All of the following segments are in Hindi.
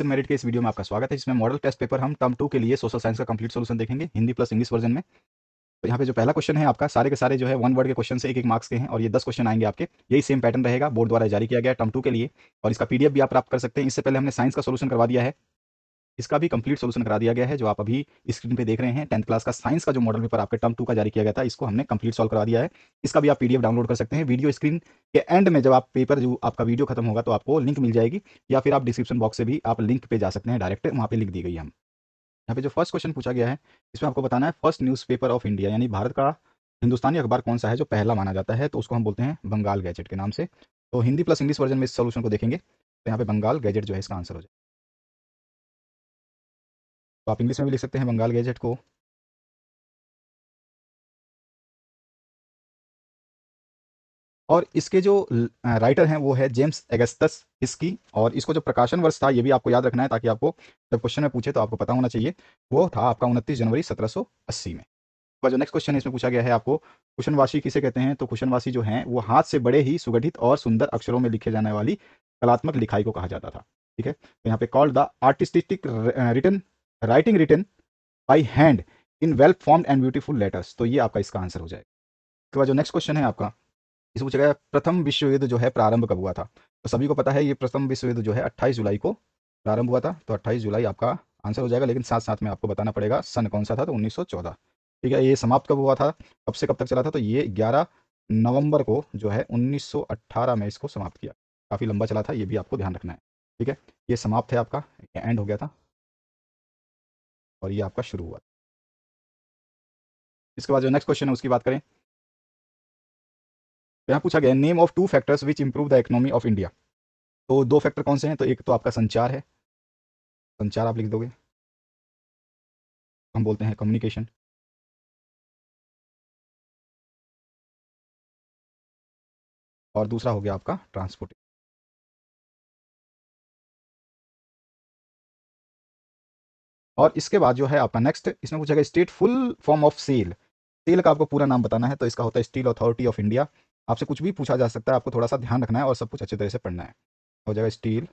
एडमिशन मेरिट के इस वीडियो में आपका स्वागत है जिसमें मॉडल टेस्ट पेपर हम टर्म टू के लिए सोशल साइंस का कंप्लीट सोल्यूशन देखेंगे हिंदी प्लस इंग्लिश वर्जन में तो यहाँ पे जो पहला क्वेश्चन है आपका सारे के सारे जो है वन वर्ड के क्वेश्चन से एक एक मार्क्स के हैं और ये दस क्वेश्चन आएंगे आपके यही सेम पैटर्न रहेगा बोर्ड द्वारा जारी किया गया टर्म टू के लिए और इसका पीडीएफ भी आप प्राप्त कर सकते हैं इससे पहले हमने साइंस का सोल्यूशन करवा दिया है इसका भी कंप्लीट सोल्यूशन करा दिया गया है जो आप अभी स्क्रीन पे देख रहे हैं टेंथ क्लास का साइंस का जो मॉडल पेपर आपके टर्म टू का जारी किया गया था इसको हमने कंप्लीट सॉल्व करा दिया है इसका भी आप पीडीएफ डाउनलोड कर सकते हैं वीडियो स्क्रीन के एंड में जब आप पेपर जो आपका वीडियो खत्म होगा तो आपको लिंक मिल जाएगी या फिर आप डिस्क्रिप्शन बॉक्स से भी आप लिंक पे जा सकते हैं डायरेक्ट वहाँ पे लिख दी गई हम यहाँ पे जो फर्स्ट क्वेश्चन पूछा गया है इसमें आपको बताना है फर्स्ट न्यूज़पेपर ऑफ इंडिया यानी भारत का हिंदुस्तानी अखबार कौन सा है जो पहला माना जाता है तो उसको हम बोलते हैं बंगाल गैजेट के नाम से तो हिंदी प्लस इंग्लिश वर्जन में इस सोल्यूशन को देखेंगे तो यहाँ पे बंगाल गैजेट जो है इसका आंसर हो जाए आप इंग्लिश में भी लिख सकते हैं बंगाल गैजेट को और इसके जो राइटर हैं वो है जेम्स एगस्तस इसकी और इसको जो प्रकाशन वर्ष था ये भी आपको याद रखना है ताकि आपको जब क्वेश्चन में पूछे तो आपको पता होना चाहिए वो था आपका उनतीस जनवरी 1780 में जो नेक्स्ट क्वेश्चन इसमें पूछा गया है आपको कुशनवासी किसे कहते हैं तो कुशनवासी जो हैं वो हाथ से बड़े ही सुगठित और सुंदर अक्षरों में लिखे जाने वाली कलात्मक लिखाई को कहा जाता था ठीक है तो यहाँ पे called the artistic return writing return by hand in well form and beautiful letters तो ये आपका इसका आंसर हो जाएगा उसके बाद जो नेक्स्ट क्वेश्चन है आपका इसे पूछा गया प्रथम विश्व युद्ध जो है प्रारंभ कब हुआ था तो सभी को पता है ये प्रथम विश्व युद्ध जो है 28 जुलाई को प्रारंभ हुआ था तो 28 जुलाई आपका आंसर हो जाएगा लेकिन साथ साथ में आपको बताना पड़ेगा सन कौन सा था तो 1914 ठीक है ये समाप्त कब हुआ था कब से कब तक चला था तो ये 11 नवंबर को जो है 1918 में इसको समाप्त किया काफ़ी लंबा चला था ये भी आपको ध्यान रखना है ठीक है ये समाप्त है आपका एंड हो गया था और ये आपका शुरू हुआ इसके बाद जो नेक्स्ट क्वेश्चन है उसकी बात करें यहाँ पूछा गया name of two factors which improve the economy of India तो दो फैक्टर कौन से हैं तो एक तो आपका संचार है संचार आप लिख दोगे हम बोलते हैं कम्युनिकेशन और दूसरा हो गया आपका ट्रांसपोर्ट और इसके बाद जो है आपका नेक्स्ट इसमें पूछा गया state full form of SAIL SAIL का आपको पूरा नाम बताना है तो इसका होता है स्टील अथॉरिटी ऑफ इंडिया आपसे कुछ भी पूछा जा सकता है आपको थोड़ा सा ध्यान रखना है और सब कुछ अच्छे तरह से पढ़ना है हो जाएगा स्टील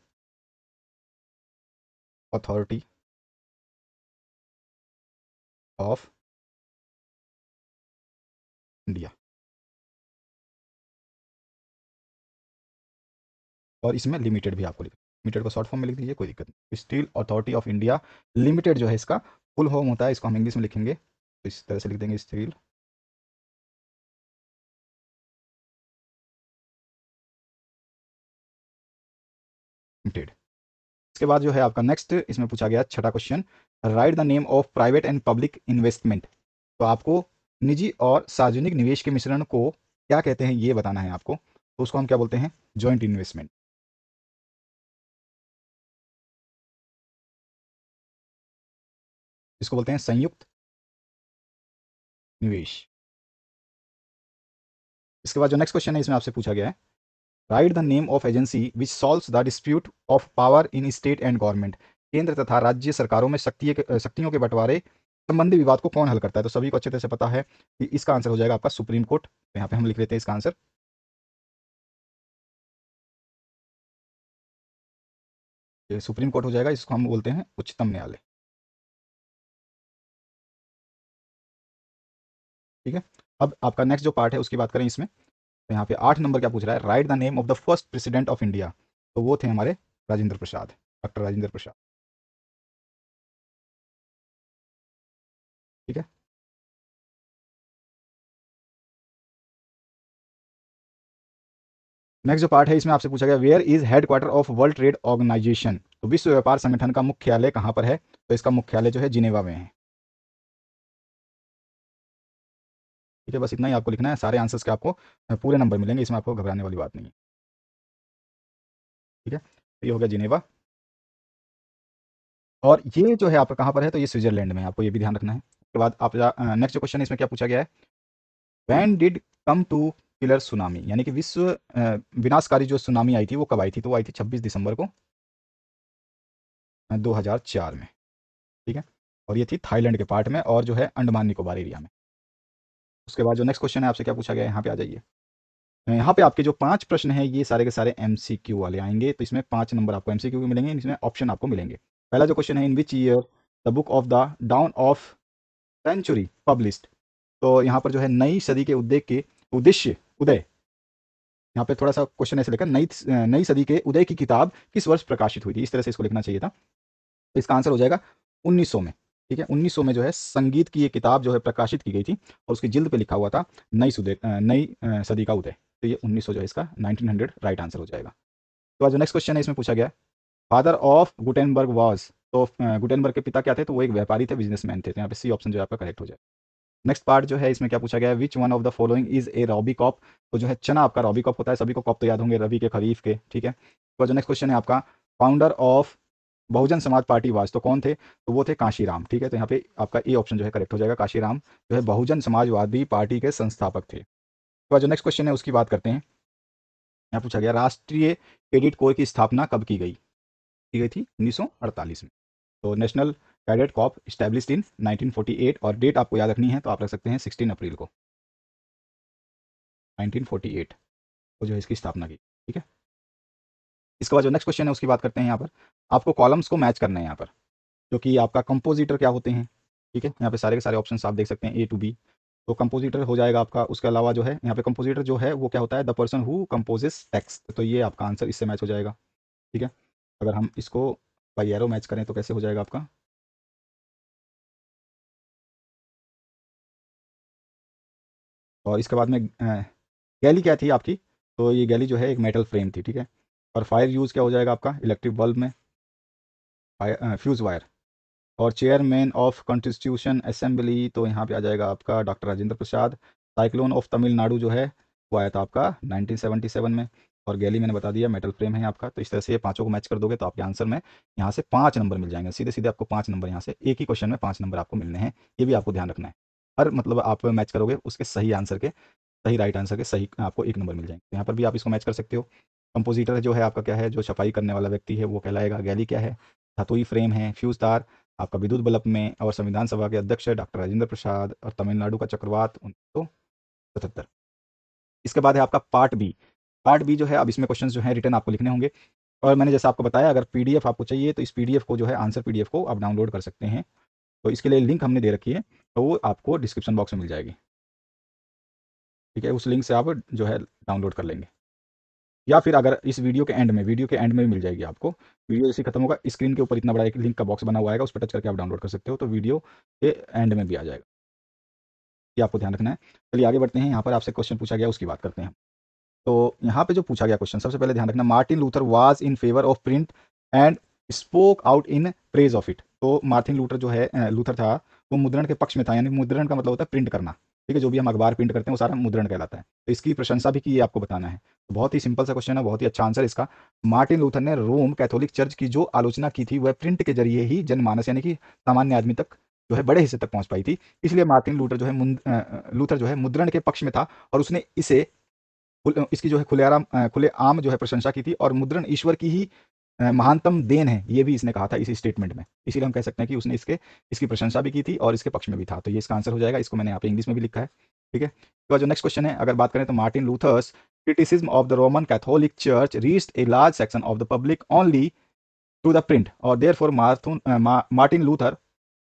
अथॉरिटी ऑफ इंडिया और इसमें लिमिटेड भी आपको लिखना मीटर को शॉर्ट फॉर्म में लिख दीजिए कोई दिक्कत नहीं steel authority of India limited जो है इसका फुल होम होता है इसको हम इंग्लिश में लिखेंगे तो इस तरह से लिख देंगे स्टील लिमिटेड इसके बाद जो है आपका नेक्स्ट इसमें पूछा गया छठा question write the name of private and public investment तो आपको निजी और सार्वजनिक निवेश के मिश्रण को क्या कहते हैं ये बताना है आपको तो उसको हम क्या बोलते हैं ज्वाइंट इन्वेस्टमेंट इसको बोलते हैं संयुक्त निवेश इसके बाद जो नेक्स्ट क्वेश्चन है इसमें आपसे पूछा गया है write the name of agency which solve the dispute of power in state and government केंद्र तथा राज्य सरकारों में शक्ति शक्तियों के बंटवारे संबंधी विवाद को कौन हल करता है तो सभी को अच्छे तरह से पता है कि इसका आंसर हो जाएगा आपका सुप्रीम कोर्ट तो यहाँ पे हम लिख लेते हैं इसका आंसर सुप्रीम कोर्ट हो जाएगा इसको हम बोलते हैं उच्चतम न्यायालय ठीक है अब आपका नेक्स्ट जो पार्ट है उसकी बात करें इसमें तो यहाँ पे आठ नंबर क्या पूछ रहा है write the name of the first president of India तो वो थे हमारे राजेंद्र प्रसाद डॉक्टर राजेंद्र प्रसाद ठीक है नेक्स्ट जो पार्ट है इसमें आपसे पूछा गया where is headquarter of world trade organisation तो विश्व व्यापार संगठन का मुख्यालय कहां पर है तो इसका मुख्यालय जो है जिनेवा में है ठीक है बस इतना ही आपको लिखना है सारे आंसर्स के आपको पूरे नंबर मिलेंगे इसमें आपको घबराने वाली बात नहीं है ठीक है तो ये हो गया जिनेवा और ये जो है आपका कहाँ पर है तो ये स्विट्जरलैंड में आपको ये भी ध्यान रखना है उसके बाद आप नेक्स्ट क्वेश्चन इसमें क्या पूछा गया है when did come to killer tsunami यानी कि विश्व विनाशकारी जो सुनामी आई थी वो कब आई थी तो वो आई थी छब्बीस दिसंबर को 2004 में ठीक है और ये थी थाईलैंड के पार्ट में और जो है अंडमान निकोबार एरिया में उसके बाद जो नेक्स्ट क्वेश्चन है आपसे क्या पूछा गया यहाँ पे आ जाइए तो यहाँ पे आपके जो पांच प्रश्न है ये सारे के सारे एम वाले आएंगे तो इसमें पांच नंबर आपको एम के मिलेंगे इसमें ऑप्शन आपको मिलेंगे पहला जो क्वेश्चन है in which year the book of the dawn of century published तो यहाँ पर जो है नई सदी के उद्योग के उद्देश्य उदय यहाँ पे थोड़ा सा क्वेश्चन ऐसे लेकर नई नई सदी के उदय की किताब किस वर्ष प्रकाशित हुई थी इस तरह से इसको लिखना चाहिए था तो इसका आंसर हो जाएगा 1900 में ठीक है 1900 में जो है संगीत की ये किताब जो है प्रकाशित की गई थी और उसकी जिल्द पे लिखा हुआ था नई सुदय नई सदी का उदय तो ये 1900 जो है इसका 1900 राइट आंसर हो जाएगा तो आज नेक्स्ट क्वेश्चन है इसमें पूछा गया फादर ऑफ गुटेनबर्ग वॉज तो गुटेनबर्ग के पिता क्या थे तो वो एक व्यापारी थे बिजनेसमैन थे तो यहाँ पे सी ऑप्शन जो है आपका करेक्ट हो जाए नेक्स्ट पार्ट जो है इसमें क्या पूछा गया which one of the following is a robi cop तो जो है चना आपका रॉबी कॉप होता है सभी को कॉप तो याद होंगे रवि के खरीफ के ठीक है तो जो नेक्स्ट क्वेश्चन है आपका फाउंडर ऑफ बहुजन समाज पार्टी वाज तो कौन थे तो वो थे काशीराम ठीक है तो यहाँ पे आपका ए ऑप्शन जो है करेक्ट हो जाएगा काशीराम जो है बहुजन समाजवादी पार्टी के संस्थापक थे तो जो नेक्स्ट क्वेश्चन है उसकी बात करते हैं यहाँ पूछा गया राष्ट्रीय कैडेट कोर की स्थापना कब की गई की गई थी उन्नीस में तो national cadet corps establish in 1948 और डेट आपको याद रखनी है तो आप रख सकते हैं 16 अप्रैल को 1948 फोर्टी एट जो है इसकी स्थापना की ठीक है इसके बाद जो नेक्स्ट क्वेश्चन है उसकी बात करते हैं यहाँ पर आपको कॉलम्स को मैच करना है यहाँ पर जो कि आपका कंपोजिटर क्या होते हैं ठीक है यहाँ पे सारे के सारे ऑप्शन आप देख सकते हैं ए टू बी तो कंपोजिटर हो जाएगा आपका उसके अलावा जो है यहाँ पे कंपोजिटर जो है वो क्या होता है the person who composes text तो ये आपका आंसर इससे मैच हो जाएगा ठीक है अगर हम इसको बाई एरो मैच करें तो कैसे हो जाएगा आपका और इसके बाद में गैली क्या थी आपकी तो ये गैली जो है एक मेटल फ्रेम थी ठीक है और फायर यूज़ क्या हो जाएगा आपका इलेक्ट्रिक बल्ब में फ्यूज़ वायर और चेयरमैन ऑफ कॉन्स्टिट्यूशन असेंबली तो यहाँ पे आ जाएगा आपका doctor Rajendra Prasad cyclone of Tamil Nadu जो है वो आया था आपका 1977 में और गैली मैंने बता दिया मेटल फ्रेम है आपका तो इस तरह से ये पांचों को मैच कर दोगे तो आपके आंसर में यहाँ से पाँच नंबर मिल जाएंगे सीधे सीधे आपको पाँच नंबर यहाँ से एक ही क्वेश्चन में पाँच नंबर आपको मिलने हैं ये भी आपको ध्यान रखना है हर मतलब आप मैच करोगे उसके सही आंसर के सही राइट आंसर के सही आपको एक नंबर मिल जाएंगे तो यहाँ पर भी आप इसको मैच कर सकते हो कंपोजिटर जो है आपका क्या है जो सफाई करने वाला व्यक्ति है वो कहलाएगा गैली क्या है धातुई फ्रेम है फ्यूज तार आपका विद्युत बल्ब में और संविधान सभा के अध्यक्ष डॉक्टर राजेंद्र प्रसाद और तमिलनाडु का चक्रवात उन्नीस सौ सतहत्तर इसके बाद है आपका पार्ट बी पार्ट बी जो है अब इसमें क्वेश्चन जो है रिटर्न आपको लिखने होंगे और मैंने जैसा आपको बताया अगर पीडीएफ आपको चाहिए तो इस पीडीएफ को जो है आंसर पीडीएफ को आप डाउनलोड कर सकते हैं तो इसके लिए लिंक हमने दे रखी है तो वो आपको डिस्क्रिप्शन बॉक्स में मिल जाएगी ठीक है उस लिंक से आप जो है डाउनलोड कर लेंगे या फिर अगर इस वीडियो के एंड में वीडियो के एंड में भी मिल जाएगी आपको वीडियो जैसे खत्म होगा स्क्रीन के ऊपर इतना बड़ा एक लिंक का बॉक्स बना हुआ आएगा उस पर टच करके आप डाउनलोड कर सकते हो तो वीडियो के एंड में भी आ जाएगा ये आपको ध्यान रखना है चलिए आगे बढ़ते हैं यहाँ पर आपसे क्वेश्चन पूछा गया उसकी बात करते हैं तो यहाँ पे जो पूछा गया क्वेश्चन सबसे पहले ध्यान रखना Martin Luther was in favour of print and spoke out in praise of it तो मार्टिन लूथर जो है लूथर था वो मुद्रण के पक्ष में था यानी मुद्रण का मतलब होता है प्रिंट करना ठीक है जो भी हम अखबार प्रिंट करते हैं वो सारा मुद्रण कहलाता है तो इसकी प्रशंसा भी की ये आपको बताना है तो बहुत ही सिंपल सा क्वेश्चन है बहुत ही अच्छा आंसर इसका मार्टिन लूथर ने रोम कैथोलिक चर्च की जो आलोचना की थी वह प्रिंट के जरिए ही जनमानस यानी कि सामान्य आदमी तक जो है बड़े हिस्से तक पहुंच पाई थी इसलिए मार्टिन लूथर जो है लूथर जो है मुद्रण के पक्ष में था और उसने इसे इसकी जो है खुले खुलेआम खुले आम जो है प्रशंसा की थी और मुद्रण ईश्वर की ही महानतम देन है ये भी इसने कहा था इसी स्टेटमेंट में इसीलिए हम कह सकते हैं कि उसने इसके इसकी प्रशंसा भी की थी और इसके पक्ष में भी था तो ये इसका आंसर हो जाएगा इसको मैंने यहाँ पे इंग्लिश में भी लिखा है ठीक है तो जो नेक्स्ट क्वेश्चन है अगर बात करें तो Martin Luther's criticism of the Roman Catholic church reached a large section of the public only to the print और therefore Martin Luther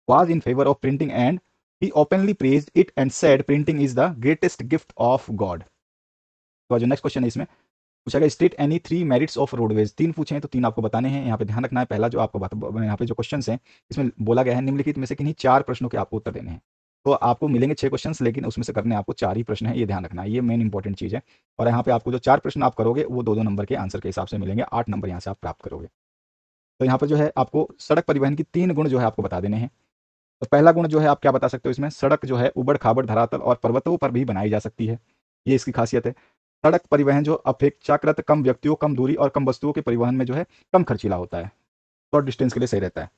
was in favour of printing and he openly praise it and said printing is the greatest gift of God तो जो नेक्स्ट क्वेश्चन है इसमें पूछा गया state any three merits of roadways तीन पूछे हैं तो तीन आपको बताने हैं यहाँ पे ध्यान रखना है पहला जो आपको यहाँ पे जो क्वेश्चन है इसमें बोला गया है निम्नलिखित में से किन्हीं चार प्रश्नों के आपको उत्तर देने हैं तो आपको मिलेंगे छह क्वेश्चन लेकिन उसमें से करने आपको चार ही प्रश्न है ये ध्यान रखना है ये मेन इंपॉर्टेंट चीज है और यहाँ पे आपको जो चार प्रश्न आप करोगे वो दो दो नंबर के आंसर के हिसाब से मिलेंगे आठ नंबर यहाँ से आप प्राप्त करोगे तो यहाँ पर जो है आपको सड़क परिवहन की तीन गुण जो है आपको बता देने हैं तो पहला गुण जो है आप क्या बता सकते हो इसमें सड़क जो है उबड़ खाबड़ धरातल और पर्वतों पर भी बनाई जा सकती है ये इसकी खासियत है सड़क परिवहन जो अपेक्षाकृत कम व्यक्तियों कम दूरी और कम वस्तुओं के परिवहन में जो है कम खर्चीला होता है शॉर्ट डिस्टेंस के लिए सही रहता है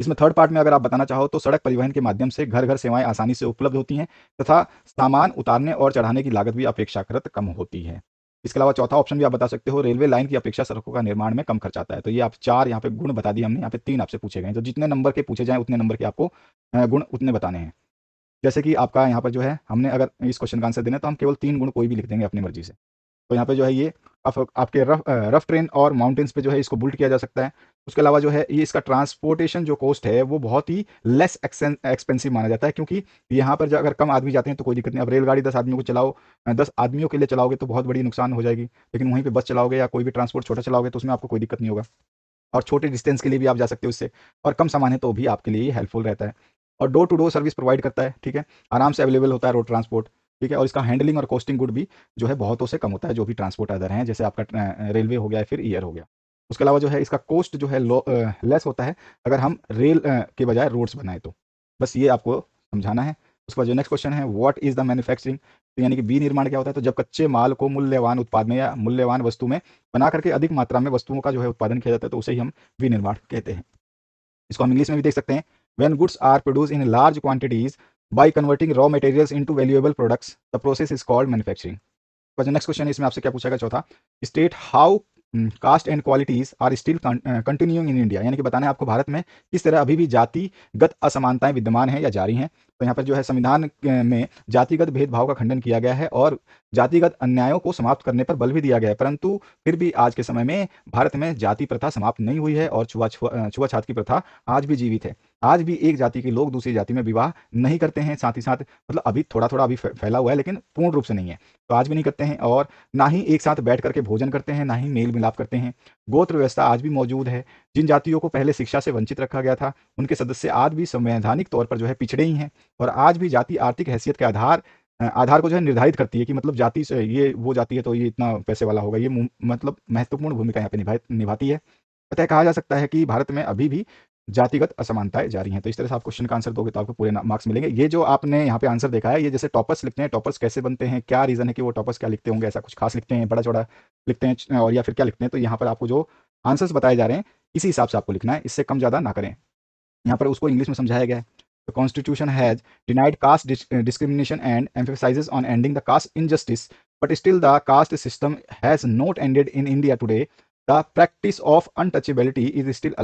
इसमें थर्ड पार्ट में अगर आप बताना चाहो तो सड़क परिवहन के माध्यम से घर घर सेवाएं आसानी से उपलब्ध होती हैं तथा सामान उतारने और चढ़ाने की लागत भी अपेक्षाकृत कम होती है इसके अलावा चौथा ऑप्शन भी आप बता सकते हो रेलवे लाइन की अपेक्षा सड़कों का निर्माण में कम खर्च आता है तो ये आप चार यहाँ पे गुण बता दिए हमने यहाँ पे तीन आपसे पूछे गए तो जितने नंबर के पूछे जाए उतने नंबर के आपको गुण उतने बताने हैं जैसे कि आपका यहाँ पर जो है हमने अगर इस क्वेश्चन का आंसर देना तो हम केवल तीन गुण कोई भी लिख देंगे अपनी मर्जी से तो यहाँ पे जो है ये आप, आपके रफ रफ ट्रेन और माउंटेन्स पे जो है इसको बुल्ट किया जा सकता है उसके अलावा जो है ये इसका ट्रांसपोर्टेशन जो कॉस्ट है वो बहुत ही लेस एक्सपेंसिव माना जाता है क्योंकि यहाँ पर जो अगर कम आदमी जाते हैं तो कोई दिक्कत नहीं अब रेलगाड़ी दस आदमियों को चलाओ दस आदमियों के लिए चलाओगे तो बहुत बड़ी नुकसान हो जाएगी लेकिन वहीं पर बस चलाओगे या कोई भी ट्रांसपोर्ट छोटा चलाओगे तो उसमें आपको कोई दिक्कत नहीं होगा और छोटे डिस्टेंस के लिए भी आप जा सकते हो उससे और कम सामान है तो भी आपके लिए हेल्पफुल रहता है और door to door service provide करता है ठीक है आराम से अवेलेबल होता है रोड ट्रांसपोर्ट ठीक है और इसका हैंडलिंग और कॉस्टिंग गुड भी जो है बहुतों से कम होता है जो भी ट्रांसपोर्ट अदर हैं जैसे आपका रेलवे हो गया फिर ईयर हो गया उसके अलावा जो है इसका कॉस्ट जो है लेस होता है अगर हम रेल के बजाय रोड्स बनाए तो बस ये आपको समझाना है उसके बाद जो नेक्स्ट क्वेश्चन है व्हाट इज द मैन्युफैक्चरिंग तो यानी कि विनिर्माण क्या होता है तो जब कच्चे माल को मूल्यवान उत्पाद में या मूल्यवान वस्तु में बना करके अधिक मात्रा में वस्तुओं का जो है उत्पादन किया जाता है तो उसे ही हम विनिर्माण कहते हैं इसको हम इंग्लिश में भी देख सकते हैं When goods are produced in large quantities by converting raw materials into valuable products, the process is called manufacturing. But next question इसमें आपसे क्या पूछा चौथा state how caste and qualities are still continuing in India यानी कि बताना है आपको भारत में किस तरह अभी भी जातिगत असमानताएं विद्यमान हैं या जारी हैं तो यहाँ पर जो है संविधान uh, में जातिगत भेदभाव का खंडन किया गया है और जातिगत अन्यायों को समाप्त करने पर बल भी दिया गया है परंतु फिर भी आज के समय में भारत में जाति प्रथा समाप्त नहीं हुई है और छुआ छुआ छुआछात की प्रथा आज भी जीवित है आज भी एक जाति के लोग दूसरी जाति में विवाह नहीं करते हैं साथ ही साथ मतलब अभी थोड़ा थोड़ा अभी फैला हुआ है लेकिन पूर्ण रूप से नहीं है तो आज भी नहीं करते हैं और ना ही एक साथ बैठ करके भोजन करते हैं ना ही मेल मिलाप करते हैं गोत्र व्यवस्था आज भी मौजूद है जिन जातियों को पहले शिक्षा से वंचित रखा गया था उनके सदस्य आज भी संवैधानिक तौर पर जो है पिछड़े ही हैं और आज भी जाति आर्थिक हैसियत के आधार आधार को जो है निर्धारित करती है कि मतलब जाति से ये वो जाती है तो ये इतना पैसे वाला होगा ये मतलब महत्वपूर्ण भूमिका यहाँ पे निभा निभाती है अतः कहा जा सकता है कि भारत में अभी भी जातिगत असमानताएं जारी हैं तो इस तरह से आप क्वेश्चन का आंसर दोगे तो आपको पूरे मार्क्स मिलेंगे ये जो आपने यहाँ पे आंसर देखा है ये जैसे टॉपर्स लिखते हैं टॉपर्स कैसे बनते हैं क्या रीजन है कि वो टॉपर्स क्या लिखते होंगे ऐसा कुछ खास लिखते हैं बड़ा चौड़ा लिखते हैं और या फिर क्या लिखते हैं तो यहाँ पर आपको जो आंसर्स बताए जा रहे हैं इसी हिसाब से आपको लिखना है इससे कम ज़्यादा ना करें यहाँ पर उसको इंग्लिश में समझाया गया the constitution has denied caste discrimination and emphasise on ending the caste the caste injustice, but still the caste system has not ended in India today. The practice of untouchability is still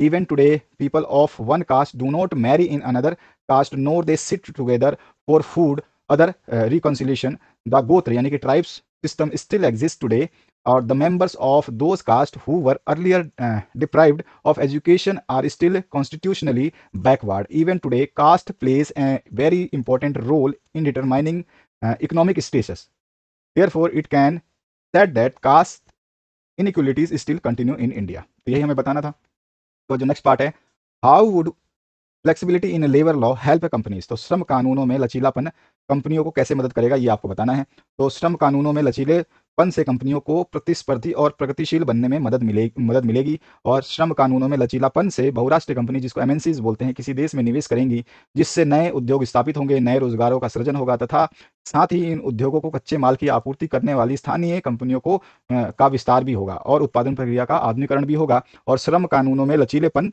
Even today, people of one caste do not marry in another caste nor they sit together for food, other uh, reconciliation. The Gotra, yani tribes system still exists today or the members of those castes who were earlier uh, deprived of education are still constitutionally backward. Even today, caste plays a very important role in determining uh, economic status. Therefore, it can said that caste inequalities still continue in India. तो यही हमें बताना था तो जो नेक्स्ट पार्ट है how would flexibility in labour law help companies तो श्रम कानूनों में लचीलापन कंपनियों को कैसे मदद करेगा ये आपको बताना है तो श्रम कानूनों में लचीले पन से कंपनियों को प्रतिस्पर्धी और प्रगतिशील बनने में मदद मिले मदद मिलेगी और श्रम कानूनों में लचीलापन से बहुराष्ट्रीय कंपनी जिसको एमएनसीज बोलते हैं किसी देश में निवेश करेंगी जिससे नए उद्योग स्थापित होंगे नए रोजगारों का सृजन होगा तथा साथ ही इन उद्योगों को कच्चे माल की आपूर्ति करने वाली स्थानीय कंपनियों को का विस्तार भी होगा और उत्पादन प्रक्रिया का आधुनिकरण भी होगा और श्रम कानूनों में लचीलेपन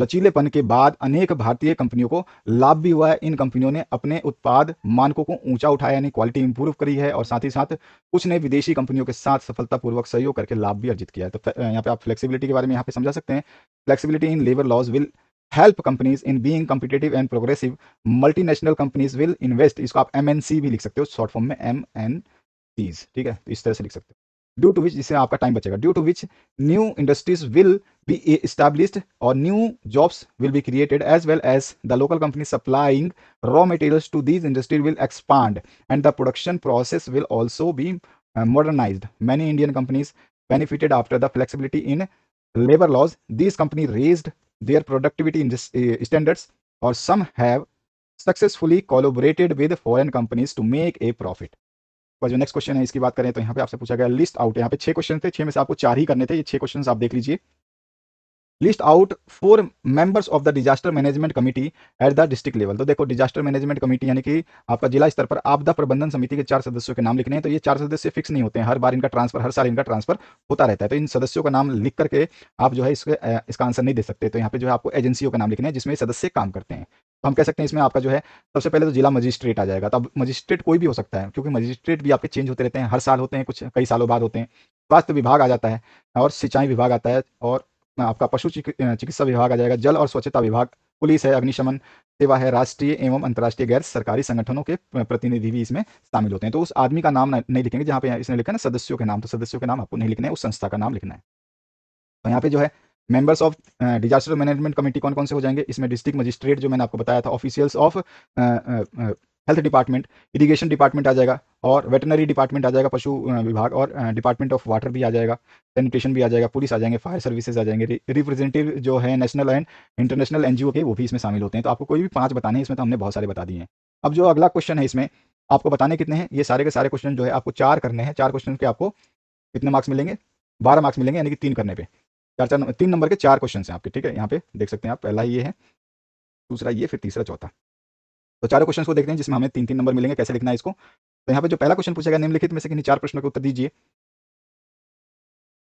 लचीलेपन के बाद अनेक भारतीय कंपनियों को लाभ भी हुआ है इन कंपनियों ने अपने उत्पाद मानकों को ऊंचा उठाया यानी क्वालिटी इंप्रूव करी है और साथ ही साथ कुछ ने विदेशी कंपनियों के साथ सफलतापूर्वक सहयोग करके लाभ भी अर्जित किया है तो यहाँ पे आप फ्लेक्सिबिलिटी के बारे में यहाँ पे समझा सकते हैं flexibility in labour laws will help companies in being competitive and progressive multinational companies will invest इसको आप एम भी लिख सकते हो शॉर्ट फॉर्म में एम एन ठीक है तो इस तरह से लिख सकते हो ड्यू टू विच जिससे आपका टाइम बचेगा due to which new industries will be established और new jobs will be created as well as the local company supplying raw materials to these industry will expand and the production process will also be modernized many indian companies benefited after the flexibility in labor laws these companies raised their productivity uh, standards or some have successfully collaborated with foreign companies to make a profit पर जो नेक्स्ट क्वेश्चन है इसकी बात करें तो यहाँ पे आपसे पूछा गया लिस्ट आउट यहाँ पे छह क्वेश्चन थे छह में से आपको चार ही करने थे ये छह क्वेश्चन आप देख लीजिए list out four members of the disaster management committee at the district level तो देखो डिजास्टर मैनेजमेंट कमेटी यानी कि आपका जिला स्तर पर आपदा प्रबंधन समिति के चार सदस्यों के नाम लिखने हैं तो ये चार सदस्य फिक्स नहीं होते हैं हर बार इनका ट्रांसफर हर साल इनका ट्रांसफर होता रहता है तो इन सदस्यों का नाम लिख करके आप जो है इसके इसका आंसर नहीं दे सकते तो यहाँ पे जो है आपको एजेंसियों का नाम लिखना है जिसमें सदस्य काम करते हैं तो हम कह सकते हैं इसमें आपका जो है सबसे पहले तो जिला मजिस्ट्रेट आ जाएगा तो अब मजिस्ट्रेट कोई भी हो सकता है क्योंकि मजिस्ट्रेट भी आपके चेंज होते रहते हैं हर साल होते हैं कुछ कई सालों बाद होते हैं स्वास्थ्य विभाग आ जाता है और सिंचाई विभाग आता है और आपका पशु चिकित्सा विभाग आ जाएगा जल और स्वच्छता विभाग पुलिस है अग्निशमन सेवा है राष्ट्रीय एवं अंतर्राष्ट्रीय गैर सरकारी संगठनों के प्रतिनिधि भी इसमें शामिल होते हैं तो उस आदमी का नाम नहीं लिखेंगे जहां पे इसने लिखा ना सदस्यों के नाम तो सदस्यों के नाम आपको नहीं लिखना है उस संस्था का नाम लिखना है तो यहाँ पे जो है members of disaster management committee कौन कौन से हो जाएंगे इसमें डिस्ट्रिक्ट मजिस्ट्रेट जो मैंने आपको बताया था officials of health department irrigation department आ जाएगा और वेटनरी डिपार्टमेंट आ जाएगा पशु विभाग और डिपार्टमेंट ऑफ वाटर भी आ जाएगा सैनिटेशन भी आ जाएगा पुलिस आ जाएंगे फायर सर्विसेज आ जाएंगे रिप्रेजेंटेटिव जो है नेशनल एंड इंटरनेशनल एनजीओ के वो भी इसमें शामिल होते हैं तो आपको कोई भी पाँच बताने हैं इसमें तो हमने बहुत सारे बता दिए हैं अब जो अगला क्वेश्चन है इसमें आपको बताने कितने हैं ये सारे के सारे क्वेश्चन जो है आपको चार करने हैं चार क्वेश्चन के आपको कितने मार्क्स मिलेंगे बारह मार्क्स मिलेंगे यानी कि तीन करने पे चार चार तीन नंबर के चार क्वेश्चन हैं आपके ठीक है यहाँ पे देख सकते हैं आप पहला ये है दूसरा ये फिर तीसरा चौथा तो चारों क्वेश्चन को देखते हैं जिसमें हमें तीन तीन नंबर मिलेंगे कैसे लिखना है इसको तो यहाँ पे जो पहला क्वेश्चन पूछेगा निम्नलिखित में से किन्हीं चार प्रश्नों के उत्तर दीजिए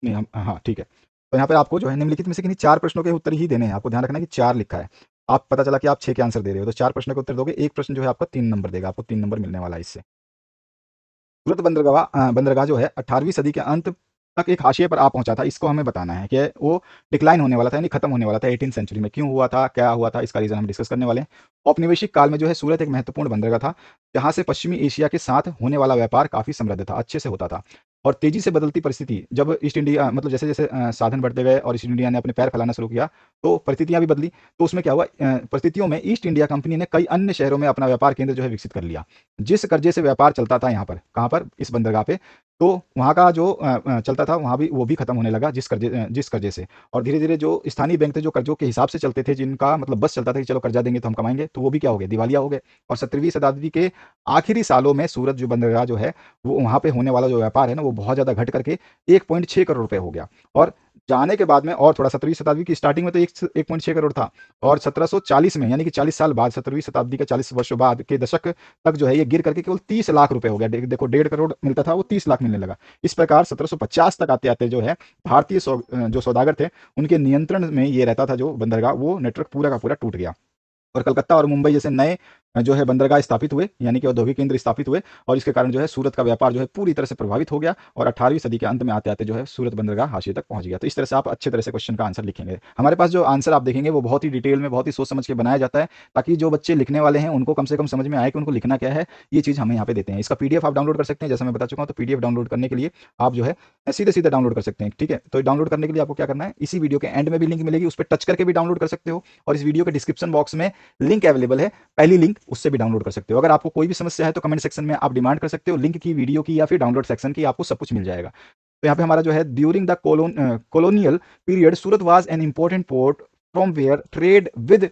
नहीं हम हाँ ठीक है तो यहाँ पर आपको जो है निम्नलिखित में से किन्हीं चार प्रश्नों के उत्तर ही देने हैं आपको ध्यान रखना है कि चार लिखा है आप पता चला कि आप छः के आंसर दे रहे हो तो चार प्रश्न के उत्तर दोगे एक प्रश्न जो है आपका तीन नंबर देगा आपको तीन नंबर मिलने वाला है इससे सूरत बंदरगाह बंदरगाह जो है अठारहवीं सदी के अंत तक एक हाशिए पर आ पहुंचा था इसको हमें बताना है कि वो डिक्लाइन होने वाला था यानी खत्म होने वाला था एटीन सेंचुरी में क्यों हुआ था क्या हुआ था इसका रीज़न हम डिस्कस करने वाले औपनिवेशिक काल में जो है सूरत एक महत्वपूर्ण बंदरगाह था जहां से पश्चिमी एशिया के साथ होने वाला व्यापार काफ़ी समृद्ध था अच्छे से होता था और तेजी से बदलती परिस्थिति जब ईस्ट इंडिया मतलब जैसे जैसे साधन बढ़ते गए और ईस्ट इंडिया ने अपने पैर फैलाना शुरू किया तो परिस्थितियां भी बदली तो उसमें क्या हुआ परिस्थितियों में ईस्ट इंडिया कंपनी ने कई अन्य शहरों में अपना व्यापार केंद्र जो है विकसित कर लिया जिस कर्जे से व्यापार चलता था यहाँ पर कहाँ पर इस बंदरगाह पे तो वहाँ का जो चलता था वहाँ भी वो भी खत्म होने लगा जिस कर्जे जिस कर्जे से और धीरे धीरे जो स्थानीय बैंक थे जो कर्जों के हिसाब से चलते थे जिनका मतलब बस चलता था कि चलो कर्जा देंगे तो हम कमाएंगे तो वो भी क्या हो गया दिवालिया हो गए और सत्रहवीं शताब्दी के आखिरी सालों में सूरत जो बंदरगाह जो है वो वहाँ पर होने वाला जो व्यापार है ना वो बहुत ज़्यादा घट करके एक करोड़ रुपये हो गया और जाने के बाद में और थोड़ा सत्रहवीं शताब्दी की स्टार्टिंग में तो एक एक पॉइंट छह करोड़ था और 1740 में यानी कि 40 साल बाद सत्रहवीं शताब्दी के 40 वर्षों बाद के दशक तक जो है ये गिर करके केवल 30 लाख रुपए हो गया देखो डेढ़ करोड़ मिलता था वो 30 लाख मिलने लगा इस प्रकार 1750 तक आते आते जो है भारतीय सौ, जो सौदागर थे उनके नियंत्रण में ये रहता था जो बंदरगाह वो नेटवर्क पूरा का पूरा टूट गया और कलकत्ता और मुंबई जैसे नए जो है बंदरगाह स्थापित हुए यानी कि औद्योगिक केंद्र स्थापित हुए और इसके कारण जो है सूरत का व्यापार जो है पूरी तरह से प्रभावित हो गया और 18वीं सदी के अंत में आते आते जो है सूरत बंदरगाह हाशिए तक पहुंच गया तो इस तरह से आप अच्छे तरह से क्वेश्चन का आंसर लिखेंगे हमारे पास जो आंसर आप देखेंगे वो बहुत ही डिटेल में बहुत ही सोच समझ के बनाया जाता है ताकि जो बच्चे लिखने वाले हैं उनको कम से कम समझ में आए कि उनको लिखना क्या है ये चीज़ हमें यहाँ पे देते हैं इसका पीडीएफ आप डाउनलोड कर सकते हैं जैसे मैं बता चुका हूँ तो पीडीएफ डाउनलोड करने के लिए आप जो है सीधे सीधे डाउनलोड कर सकते हैं ठीक है तो डाउनलोड करने के लिए आपको क्या करना है इसी वीडियो के एंड में भी लिंक मिलेगी उस पर टच करके भी डाउनलोड कर सकते हो और इस वीडियो के डिस्क्रिप्शन बॉक्स में लिंक अवेलेबल है पहली लिंक उससे भी डाउनलोड कर सकते हो अगर आपको कोई भी समस्या है तो कमेंट सेक्शन में आप डिमांड कर सकते हो लिंक की वीडियो की या फिर डाउनलोड सेक्शन की आपको सब कुछ मिल जाएगा तो यहाँ पे हमारा जो है during the colonial period Surat was an important port from where trade with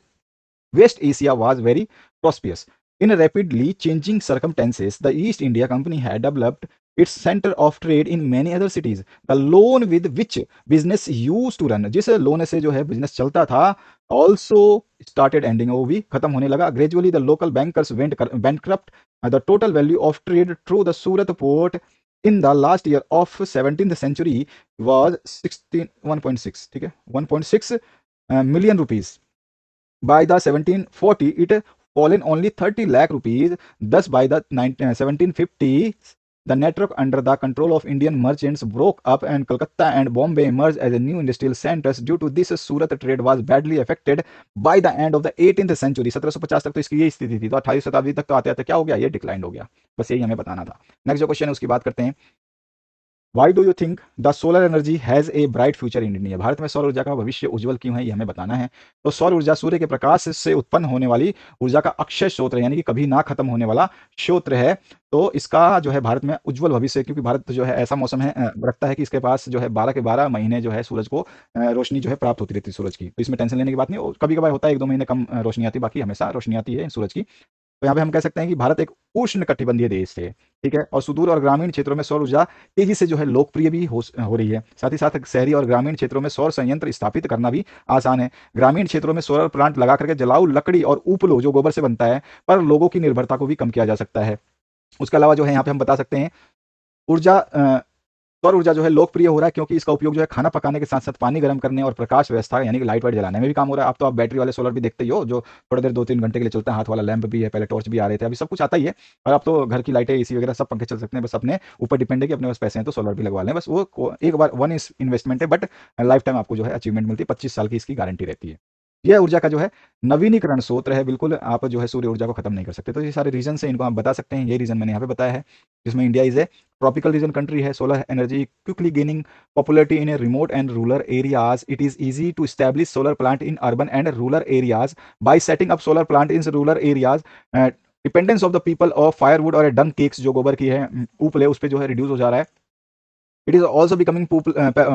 west Asia was very prosperous in rapidly changing circumstances, the East India Company है developed its centre of trade in many other cities the loan with which business use to run जिस लोन से जो है बिजनेस चलता था ऑल्सो स्टार्टेड एंडिंग वो भी खत्म होने लगा gradually the local bankers bank corrupt the total value of trade through the Surat port in the last year of seventeen century was sixteen one point By the 1740, it fallen only 30 lakh rupees. Thus, by the 1750s, The network under the control of Indian merchants broke up and Calcutta and Bombay emerged as new industrial centers. Due to this, Surat trade was badly affected by the end of the 18th century. 1750 तक तो इसकी यही स्थिति थी तो अट्ठाईस शताब्दी तक तो आते आते क्या हो गया ये डिक्लाइन हो गया बस यही हमें बताना था नेक्स्ट जो क्वेश्चन है उसकी बात करते हैं why do you think the solar energy has a bright future in India Bharat में सौर ऊर्जा का भविष्य उज्जवल क्यों है ये हमें बताना है तो सौर ऊर्जा सूर्य के प्रकाश से उत्पन्न होने वाली ऊर्जा का अक्षय स्रोत है यानी कि कभी ना खत्म होने वाला स्रोत है तो इसका जो है भारत में उज्जवल भविष्य क्योंकि भारत जो है ऐसा मौसम है रखता है कि इसके पास जो है बारह के बारह महीने जो है सूरज को रोशनी जो है प्राप्त होती रहती है सूरज की तो इसमें टेंशन लेने की बात नहीं कभी कभार होता है एक दो महीने कम रोशनी आती बाकी हमेशा रोशनी आती है सूरज की तो यहाँ पे हम कह सकते हैं कि भारत एक उष्ण कटिबंधीय देश है ठीक है और सुदूर और ग्रामीण क्षेत्रों में सौर ऊर्जा तेजी से जो है लोकप्रिय भी हो, हो रही है साथ ही साथ शहरी और ग्रामीण क्षेत्रों में सौर संयंत्र स्थापित करना भी आसान है ग्रामीण क्षेत्रों में सोलर प्लांट लगा करके जलाऊ लकड़ी और उपलो जो गोबर से बनता है पर लोगों की निर्भरता को भी कम किया जा सकता है उसके अलावा जो है यहाँ पे हम बता सकते हैं ऊर्जा सौर ऊर्जा जो है लोकप्रिय हो रहा है क्योंकि इसका उपयोग जो है खाना पकाने के साथ साथ पानी गर्म करने और प्रकाश व्यवस्था यानी कि लाइट वाइट जलाने में भी काम हो रहा है आप तो आप बैटरी वाले सोलर भी देखते ही हो जो थोड़ी देर दो तीन घंटे के लिए चलता है हाथ वाला लैंप भी है पहले टॉर्च भी आ रहे थे अभी सब कुछ आता ही है और आप तो घर की लाइटें एसी वगैरह सब पंखे चल सकते हैं बस अपने ऊपर डिपेंड है कि अपने पास पैसे हैं तो सोलर भी लगवा लें बस वो एक बार वन इन्वेस्टमेंट है बट लाइफ टाइम आपको जो है अचीवमेंट मिलती है पच्चीस साल की इसकी गारंटी रहती है यह ऊर्जा का जो है नवीनीकरण स्रोत है बिल्कुल आप जो है सूर्य ऊर्जा को खत्म नहीं कर सकते तो ये सारे रीजन से इनको आप बता सकते हैं ये रीजन मैंने यहाँ पे बताया है जिसमें India is a tropical region country है solar energy quickly gaining popularity in a remote and rural areas it is easy to establish solar plant in urban and rural areas by setting up solar plant in rural areas dependence of the people of firewood और डंग केक्स जो गोबर की है ऊपल उस पर जो है रिड्यूस हो जा रहा है it is also becoming